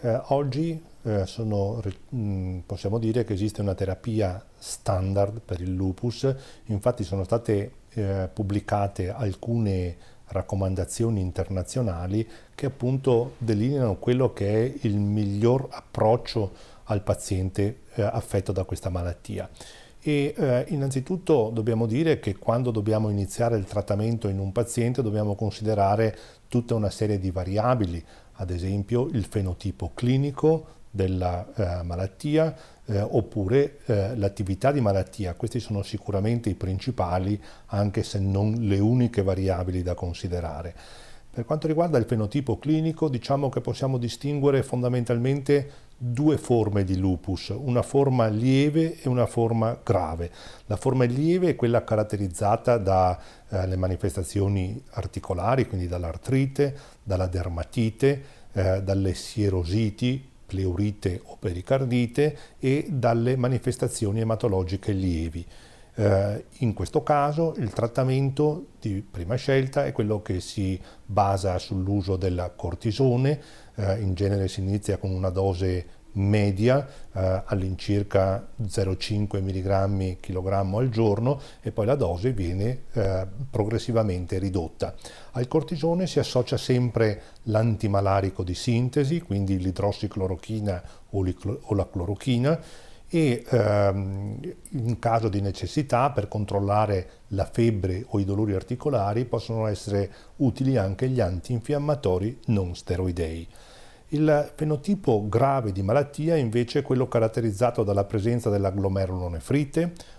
Eh, oggi eh, sono, mm, possiamo dire che esiste una terapia standard per il lupus, infatti sono state eh, pubblicate alcune raccomandazioni internazionali che appunto delineano quello che è il miglior approccio al paziente eh, affetto da questa malattia. E eh, innanzitutto dobbiamo dire che quando dobbiamo iniziare il trattamento in un paziente dobbiamo considerare tutta una serie di variabili, ad esempio il fenotipo clinico della eh, malattia eh, oppure eh, l'attività di malattia. Questi sono sicuramente i principali, anche se non le uniche variabili da considerare. Per quanto riguarda il fenotipo clinico, diciamo che possiamo distinguere fondamentalmente due forme di lupus, una forma lieve e una forma grave. La forma lieve è quella caratterizzata dalle eh, manifestazioni articolari, quindi dall'artrite, dalla dermatite, eh, dalle sierositi, pleurite o pericardite e dalle manifestazioni ematologiche lievi. Eh, in questo caso il trattamento di prima scelta è quello che si basa sull'uso della cortisone, eh, in genere si inizia con una dose media eh, all'incirca 0,5 mg kg al giorno e poi la dose viene eh, progressivamente ridotta. Al cortisone si associa sempre l'antimalarico di sintesi, quindi l'idrossiclorochina o, o la clorochina, e ehm, in caso di necessità per controllare la febbre o i dolori articolari possono essere utili anche gli antinfiammatori non steroidei. Il fenotipo grave di malattia invece è quello caratterizzato dalla presenza della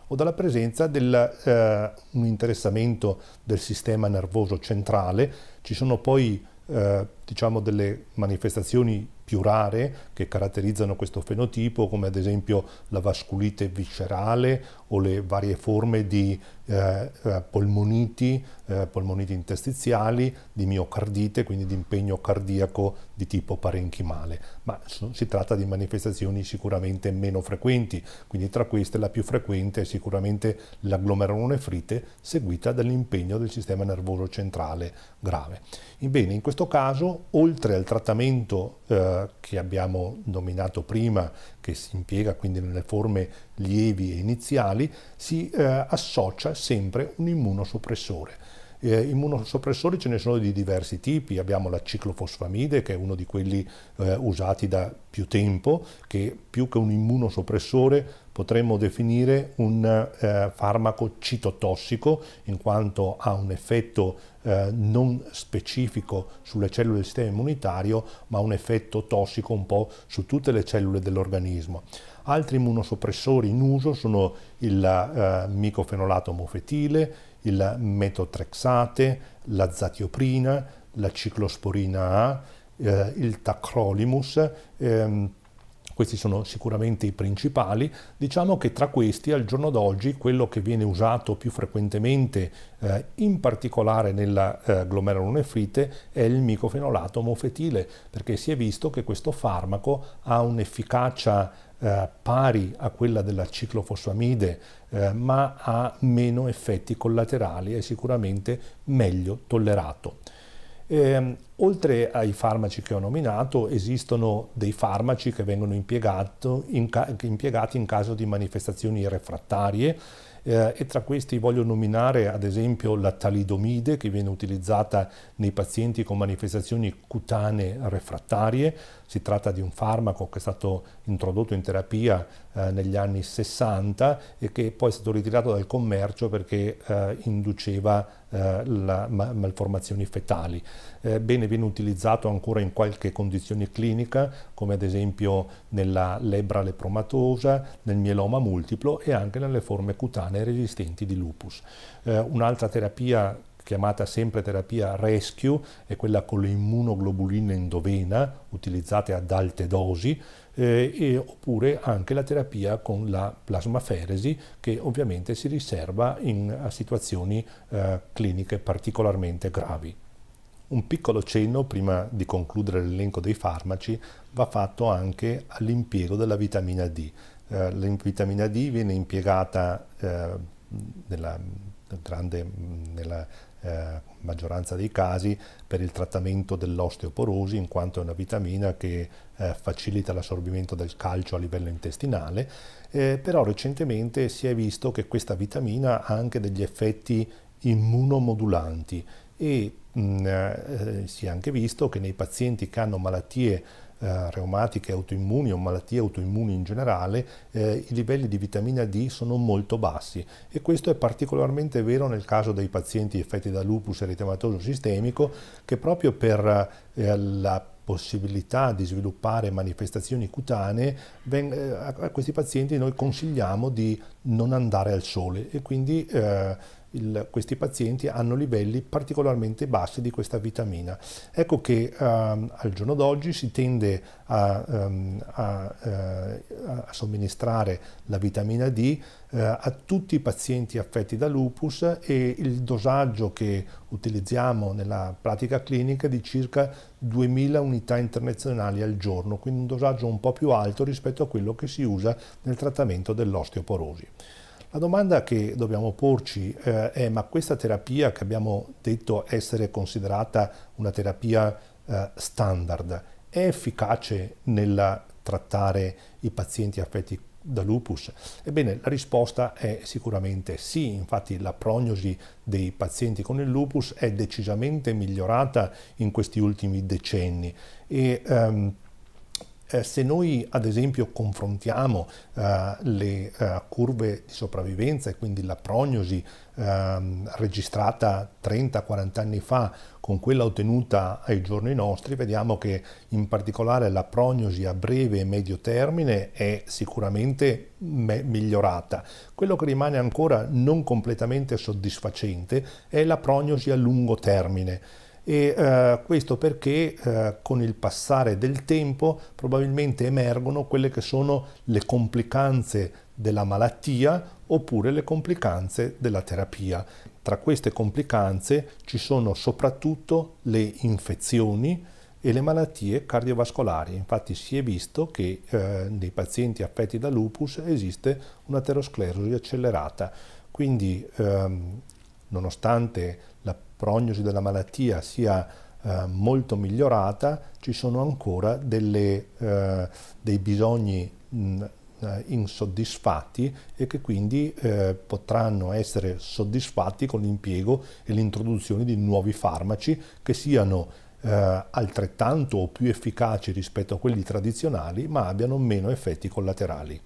o dalla presenza di eh, un interessamento del sistema nervoso centrale. Ci sono poi eh, diciamo delle manifestazioni più rare che caratterizzano questo fenotipo, come ad esempio la vasculite viscerale o le varie forme di eh, eh polmoniti, eh, polmoniti interstiziali, di miocardite, quindi di impegno cardiaco di tipo parenchimale. Ma si tratta di manifestazioni sicuramente meno frequenti, quindi tra queste la più frequente è sicuramente l'agglomeronefrite seguita dall'impegno del sistema nervoso centrale grave. Bene, in questo caso, oltre al trattamento eh, che abbiamo nominato prima, che si impiega quindi nelle forme lievi e iniziali, si eh, associa sempre un immunosoppressore. Eh, immunosoppressori ce ne sono di diversi tipi, abbiamo la ciclofosfamide che è uno di quelli eh, usati da più tempo, che più che un immunosoppressore potremmo definire un eh, farmaco citotossico in quanto ha un effetto eh, non specifico sulle cellule del sistema immunitario ma un effetto tossico un po' su tutte le cellule dell'organismo. Altri immunosoppressori in uso sono il uh, micofenolato mofetile, il metotrexate, la zatioprina, la ciclosporina A, eh, il tacrolimus, ehm, questi sono sicuramente i principali. Diciamo che tra questi al giorno d'oggi quello che viene usato più frequentemente, eh, in particolare nella eh, glomerulonefrite, è il micofenolato mofetile, perché si è visto che questo farmaco ha un'efficacia eh, pari a quella della ciclofosfamide, eh, ma ha meno effetti collaterali e sicuramente meglio tollerato. Eh, oltre ai farmaci che ho nominato, esistono dei farmaci che vengono in ca- impiegati in caso di manifestazioni refrattarie eh, e tra questi voglio nominare ad esempio la talidomide che viene utilizzata nei pazienti con manifestazioni cutanee refrattarie, si tratta di un farmaco che è stato introdotto in terapia eh, negli anni 60 e che poi è stato ritirato dal commercio perché eh, induceva eh, la, ma, malformazioni fetali. Eh, bene, viene utilizzato ancora in qualche condizione clinica, come ad esempio nella lebra lepromatosa, nel mieloma multiplo e anche nelle forme cutanee resistenti di lupus. Eh, un'altra terapia chiamata sempre terapia rescue, è quella con le immunoglobuline endovena utilizzate ad alte dosi, eh, oppure anche la terapia con la plasmaferesi che ovviamente si riserva in, situazioni eh, cliniche particolarmente gravi. Un piccolo cenno, prima di concludere l'elenco dei farmaci, va fatto anche all'impiego della vitamina D. Eh, la vitamina D viene impiegata eh, nella, grande, nella eh, maggioranza dei casi per il trattamento dell'osteoporosi in quanto è una vitamina che eh, facilita l'assorbimento del calcio a livello intestinale, eh, però recentemente si è visto che questa vitamina ha anche degli effetti immunomodulanti e mh, mm, eh, si è anche visto che nei pazienti che hanno malattie eh, reumatiche autoimmuni o malattie autoimmuni in generale, eh, i livelli di vitamina D sono molto bassi e questo è particolarmente vero nel caso dei pazienti affetti da lupus eritematoso sistemico che proprio per eh, la possibilità di sviluppare manifestazioni cutanee, eh, a questi pazienti noi consigliamo di non andare al sole e quindi eh, il, questi pazienti hanno livelli particolarmente bassi di questa vitamina. Ecco che um, al giorno d'oggi si tende a, um, a, uh, a, somministrare la vitamina D uh, a tutti i pazienti affetti da lupus e il dosaggio che utilizziamo nella pratica clinica è di circa 2000 unità internazionali al giorno, quindi un dosaggio un po' più alto rispetto a quello che si usa nel trattamento dell'osteoporosi. La domanda che dobbiamo porci eh, è ma questa terapia che abbiamo detto essere considerata una terapia eh, standard è efficace nel trattare i pazienti affetti da lupus? Ebbene, la risposta è sicuramente sì, infatti la prognosi dei pazienti con il lupus è decisamente migliorata in questi ultimi decenni e, um, eh, se noi ad esempio confrontiamo eh, le eh, curve di sopravvivenza e quindi la prognosi ehm, registrata 30-40 anni fa con quella ottenuta ai giorni nostri, vediamo che in particolare la prognosi a breve e medio termine è sicuramente me- migliorata. Quello che rimane ancora non completamente soddisfacente è la prognosi a lungo termine e eh, questo perché eh, con il passare del tempo probabilmente emergono quelle che sono le complicanze della malattia oppure le complicanze della terapia. Tra queste complicanze ci sono soprattutto le infezioni, e le malattie cardiovascolari. Infatti si è visto che eh, nei pazienti affetti da lupus esiste un'aterosclerosi accelerata. Quindi ehm, nonostante la prognosi della malattia sia eh, molto migliorata, ci sono ancora delle, eh, dei bisogni mm, eh, insoddisfatti e che quindi potranno essere soddisfatti con l'impiego e l'introduzione di nuovi farmaci che siano altrettanto o più efficaci rispetto a quelli tradizionali ma abbiano meno effetti collaterali.